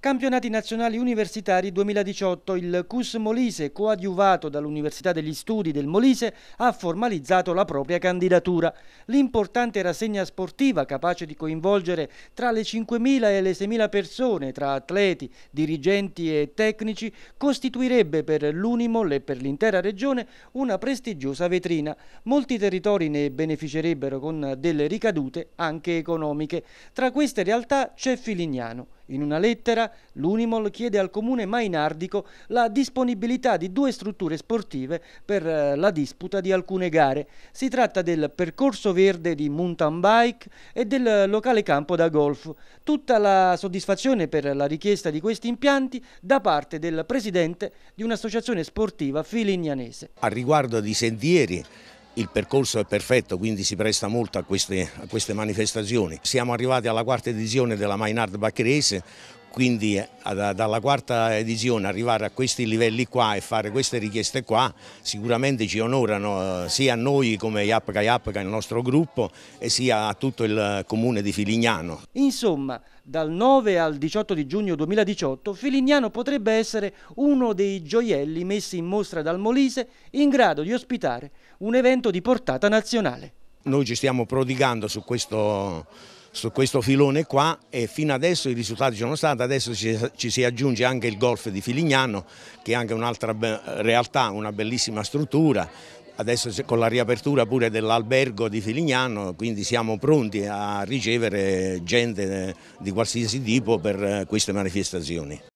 Campionati nazionali universitari 2018. Il CUS Molise, coadiuvato dall'Università degli Studi del Molise, ha formalizzato la propria candidatura. L'importante rassegna sportiva, capace di coinvolgere tra le 5.000 e le 6.000 persone, tra atleti, dirigenti e tecnici, costituirebbe per l'Unimol e per l'intera regione una prestigiosa vetrina. Molti territori ne beneficerebbero con delle ricadute anche economiche. Tra queste realtà c'è Filignano. In una lettera l'Unimol chiede al comune mainardico la disponibilità di due strutture sportive per eh, la disputa di alcune gare. Si tratta del percorso verde di mountain bike e del eh, locale campo da golf. Tutta la soddisfazione per la richiesta di questi impianti da parte del presidente di un'associazione sportiva filignanese. A riguardo di sentieri il percorso è perfetto, quindi si presta molto a queste, a queste manifestazioni. Siamo arrivati alla quarta edizione della Mainard Baccherese quindi eh, dalla quarta edizione arrivare a questi livelli qua e fare queste richieste qua sicuramente ci onorano eh, sia a noi come Iapca Iapca, il nostro gruppo e sia a tutto il comune di Filignano. Insomma, dal 9 al 18 di giugno 2018 Filignano potrebbe essere uno dei gioielli messi in mostra dal Molise in grado di ospitare un evento di portata nazionale. Noi ci stiamo prodigando su questo su questo filone qua e fino adesso i risultati ci sono stati, adesso ci, ci si aggiunge anche il golf di Filignano che è anche un'altra realtà, una bellissima struttura, adesso con la riapertura pure dell'albergo di Filignano, quindi siamo pronti a ricevere gente eh, di qualsiasi tipo per eh, queste manifestazioni.